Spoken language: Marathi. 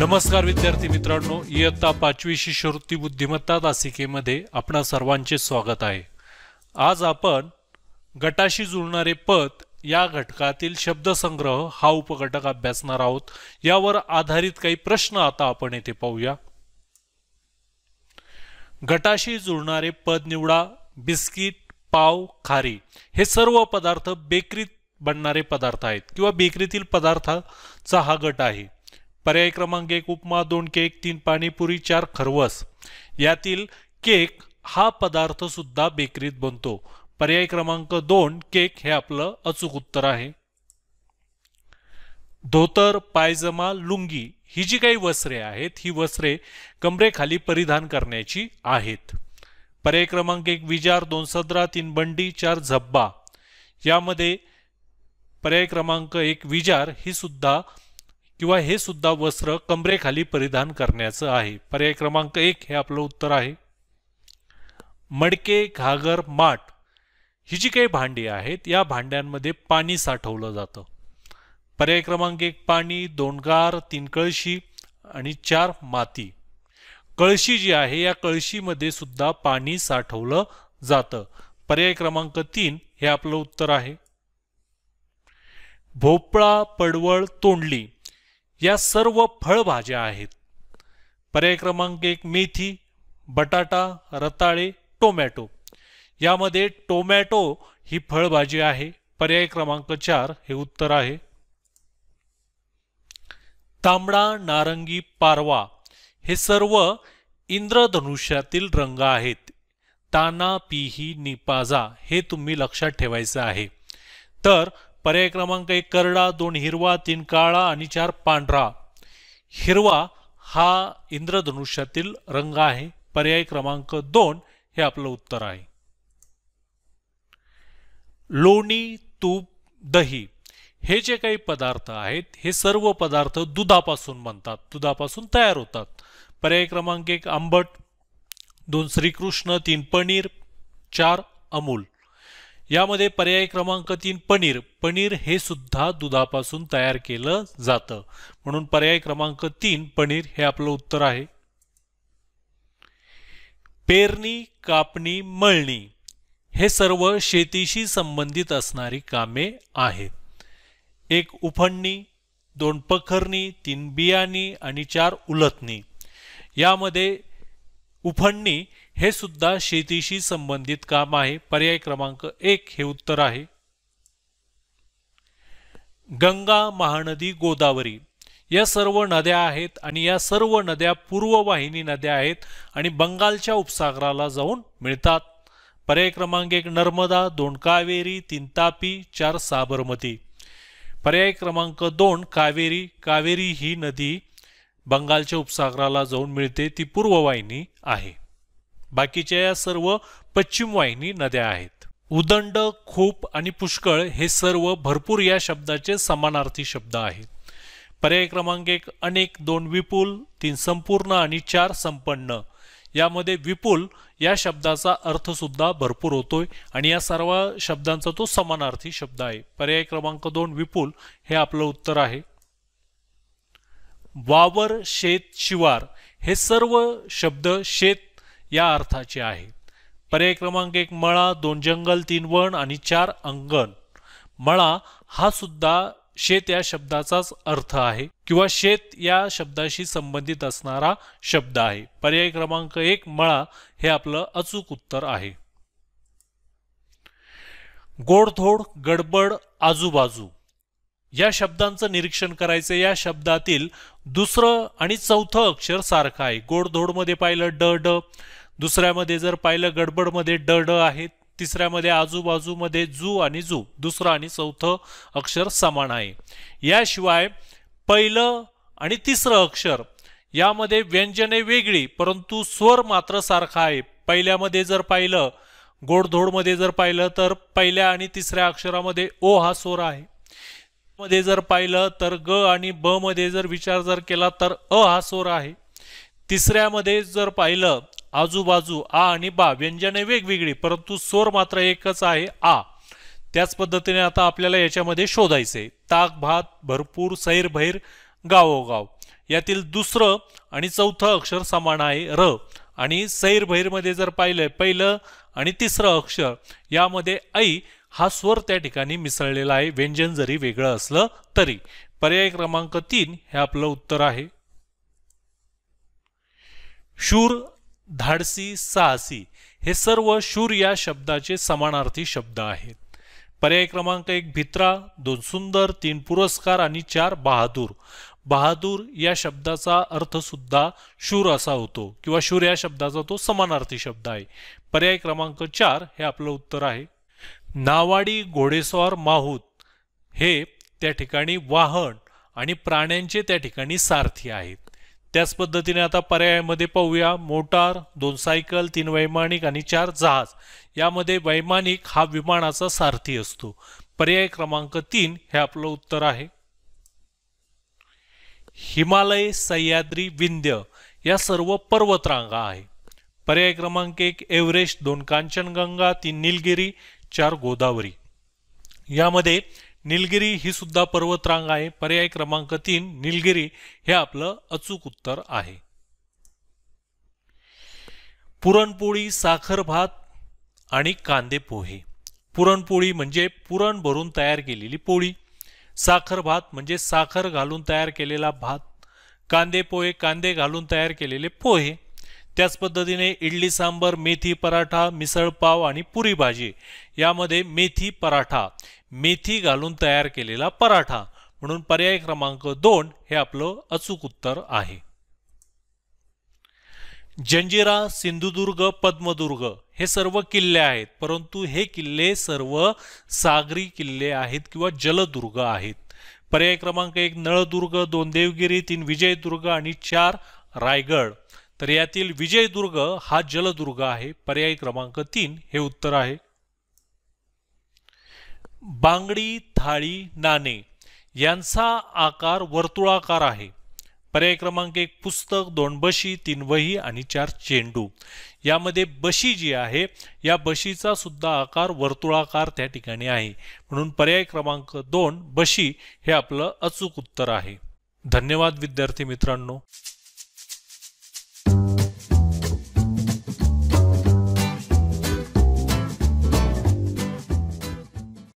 नमस्कार विद्यार्थी मित्रांनो इयत्ता पाचवी शिष्यवृत्ती बुद्धिमत्ता तासिकेमध्ये आपणा सर्वांचे स्वागत आहे आज आपण गटाशी जुळणारे पद या घटकातील शब्दसंग्रह हा उपघटक अभ्यासणार आहोत यावर आधारित काही प्रश्न आता आपण येथे पाहूया गटाशी जुळणारे पद निवडा बिस्किट पाव खारी हे सर्व पदार्थ बेकरीत बनणारे पदार्थ आहेत किंवा बेकरीतील पदार्थाचा हा गट आहे पर्याय क्रमांक एक उपमा दोन केक तीन पाणीपुरी चार खरवस यातील केक हा पदार्थ सुद्धा बेकरीत बनतो पर्याय क्रमांक दोन केक हे आपलं अचूक उत्तर आहे धोतर पायजमा लुंगी ही जी काही वस्त्रे आहेत ही वस्त्रे कमरेखाली परिधान करण्याची आहेत पर्याय क्रमांक एक विजार दोन सदरा तीन बंडी चार झब्बा यामध्ये पर्याय क्रमांक एक विजार ही सुद्धा किंवा हे सुद्धा वस्त्र कमरेखाली परिधान करण्याचं आहे पर्याय क्रमांक एक हे आपलं उत्तर आहे मडके घागर माठ ही जी काही भांडी आहेत या भांड्यांमध्ये पाणी साठवलं जातं पर्याय क्रमांक एक पाणी दोन गार तीन कळशी आणि चार माती कळशी जी आहे या कळशीमध्ये सुद्धा पाणी साठवलं जातं पर्याय क्रमांक तीन हे आपलं उत्तर आहे भोपळा पडवळ तोंडली या सर्व फळभाज्या आहेत पर्याय क्रमांक एक मेथी बटाटा रताळे टोमॅटो यामध्ये टोमॅटो ही फळभाजी आहे पर्याय क्रमांक चार हे उत्तर आहे तांबडा नारंगी पारवा हे सर्व इंद्रधनुष्यातील रंग आहेत ताना पीही, निपाजा हे तुम्ही लक्षात ठेवायचं आहे तर पर्याय क्रमांक एक करडा दोन हिरवा तीन काळा आणि चार पांढरा हिरवा हा इंद्रधनुष्यातील रंग आहे पर्याय क्रमांक दोन हे आपलं उत्तर आहे लोणी तूप दही हे जे काही पदार्थ आहेत हे सर्व पदार्थ दुधापासून बनतात दुधापासून तयार होतात पर्याय क्रमांक एक आंबट दोन श्रीकृष्ण तीन पनीर चार अमूल यामध्ये पर्याय क्रमांक तीन पनीर पनीर हे सुद्धा दुधापासून तयार केलं जातं म्हणून पर्याय क्रमांक तीन पनीर हे आपलं उत्तर आहे पेरणी कापणी मळणी हे सर्व शेतीशी संबंधित असणारी कामे आहेत एक उफणणी दोन पखरणी तीन बियाणी आणि चार उलथणी यामध्ये उफणणी हे सुद्धा शेतीशी संबंधित काम आहे पर्याय क्रमांक एक हे उत्तर आहे गंगा महानदी गोदावरी या सर्व नद्या आहेत आणि या सर्व नद्या पूर्ववाहिनी नद्या आहेत आणि बंगालच्या उपसागराला जाऊन मिळतात पर्याय क्रमांक एक नर्मदा दोन कावेरी तीन तापी चार साबरमती पर्याय क्रमांक दोन कावेरी कावेरी ही नदी बंगालच्या उपसागराला जाऊन मिळते ती पूर्व वाहिनी आहे बाकीच्या या सर्व पश्चिम वाहिनी नद्या आहेत उदंड खूप आणि पुष्कळ हे सर्व भरपूर या शब्दाचे समानार्थी शब्द आहेत पर्याय क्रमांक एक अनेक दोन विपुल तीन संपूर्ण आणि चार संपन्न यामध्ये विपुल या शब्दाचा अर्थसुद्धा भरपूर होतोय आणि या सर्व शब्दांचा तो समानार्थी शब्द आहे पर्याय क्रमांक दोन विपुल हे आपलं उत्तर आहे वावर शेत शिवार हे सर्व शब्द शेत या अर्थाचे आहेत पर्याय क्रमांक एक मळा दोन जंगल तीन वण आणि चार अंगण मळा हा सुद्धा शेत या शब्दाचाच अर्थ आहे किंवा शेत या शब्दाशी संबंधित असणारा शब्द आहे पर्याय क्रमांक एक मळा हे आपलं अचूक उत्तर आहे गोडधोड गडबड आजूबाजू या शब्दांचं निरीक्षण करायचं या शब्दातील दुसरं आणि चौथं अक्षर सारखं आहे गोडधोडमध्ये पाहिलं ड ड दुसऱ्यामध्ये जर पाहिलं गडबडमध्ये ड ड आहे तिसऱ्यामध्ये आजूबाजूमध्ये जू आणि जू दुसरं आणि चौथं अक्षर समान आहे याशिवाय पहिलं आणि तिसरं अक्षर यामध्ये व्यंजने वेगळी परंतु स्वर मात्र सारखा आहे पहिल्यामध्ये जर पाहिलं गोडधोडमध्ये जर पाहिलं तर पहिल्या आणि तिसऱ्या अक्षरामध्ये ओ हा स्वर आहे मध्ये जर पाहिलं तर ग आणि ब मध्ये जर विचार जर केला तर अ हा स्वर आहे तिसऱ्यामध्ये जर पाहिलं आजूबाजू आ आणि बा व्यंजने वेगवेगळी परंतु स्वर मात्र एकच आहे आ त्याच पद्धतीने आता आपल्याला याच्यामध्ये शोधायचे ताक भात भरपूर सैर भैर गावोगाव यातील दुसरं आणि चौथं अक्षर समान आहे र आणि सैर भैरमध्ये जर पाहिलं पहिलं आणि तिसरं अक्षर यामध्ये ऐ हा स्वर त्या ठिकाणी मिसळलेला आहे व्यंजन जरी वेगळं असलं तरी पर्याय क्रमांक तीन हे आपलं उत्तर आहे शूर धाडसी साहसी हे सर्व शूर या शब्दाचे समानार्थी शब्द आहेत पर्याय क्रमांक एक भित्रा दोन सुंदर तीन पुरस्कार आणि चार बहादूर बहादूर या शब्दाचा अर्थसुद्धा शूर असा होतो किंवा शूर या शब्दाचा तो समानार्थी शब्द आहे पर्याय क्रमांक चार हे आपलं उत्तर आहे नावाडी घोडेस्वार माहूत हे त्या ठिकाणी वाहन आणि प्राण्यांचे त्या ठिकाणी सारथी आहेत त्याच पद्धतीने आता पर्यायामध्ये पाहूया मोटार दोन सायकल तीन वैमानिक आणि चार जहाज यामध्ये वैमानिक हा विमानाचा सारथी असतो पर्याय क्रमांक तीन हे आपलं उत्तर आहे हिमालय सह्याद्री विंध्य या सर्व पर्वतरांगा आहे पर्याय क्रमांक एक एव्हरेस्ट दोन कांचनगंगा तीन निलगिरी चार गोदावरी यामध्ये निलगिरी ही सुद्धा पर्वतरांग आहे पर्याय क्रमांक तीन निलगिरी हे आपलं अचूक उत्तर आहे पुरणपोळी साखर भात आणि कांदे पोहे पुरणपोळी म्हणजे पुरण भरून तयार केलेली पोळी साखर भात म्हणजे साखर घालून तयार केलेला भात कांदे पोहे कांदे घालून तयार केलेले पोहे त्याच पद्धतीने इडली सांबर मेथी पराठा मिसळ पाव आणि पुरी भाजी यामध्ये मेथी पराठा मेथी घालून तयार केलेला पराठा म्हणून पर्याय क्रमांक दोन हे आपलं अचूक उत्तर आहे जंजिरा सिंधुदुर्ग पद्मदुर्ग हे सर्व किल्ले आहेत परंतु हे किल्ले सर्व सागरी किल्ले आहेत किंवा जलदुर्ग आहेत पर्याय क्रमांक एक नळदुर्ग दोन देवगिरी तीन विजयदुर्ग आणि चार रायगड तर यातील विजयदुर्ग हा जलदुर्ग आहे पर्याय क्रमांक तीन हे उत्तर आहे बांगडी थाळी नाणे यांचा आकार वर्तुळाकार आहे पर्याय क्रमांक एक पुस्तक दोन बशी तीन वही आणि चार चेंडू यामध्ये बशी जी आहे या बशीचा सुद्धा आकार वर्तुळाकार त्या ठिकाणी आहे म्हणून पर्याय क्रमांक दोन बशी हे आपलं अचूक उत्तर आहे धन्यवाद विद्यार्थी मित्रांनो